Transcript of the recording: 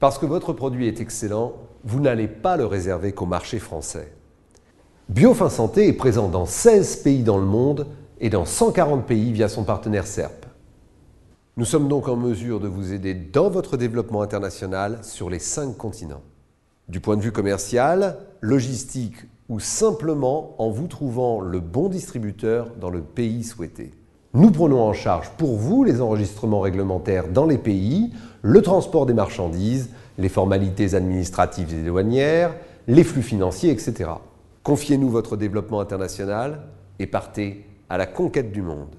Parce que votre produit est excellent, vous n'allez pas le réserver qu'au marché français. Biofin Santé est présent dans 16 pays dans le monde et dans 140 pays via son partenaire SERP. Nous sommes donc en mesure de vous aider dans votre développement international sur les 5 continents. Du point de vue commercial, logistique ou simplement en vous trouvant le bon distributeur dans le pays souhaité. Nous prenons en charge pour vous les enregistrements réglementaires dans les pays, le transport des marchandises, les formalités administratives et douanières, les flux financiers, etc. Confiez-nous votre développement international et partez à la conquête du monde.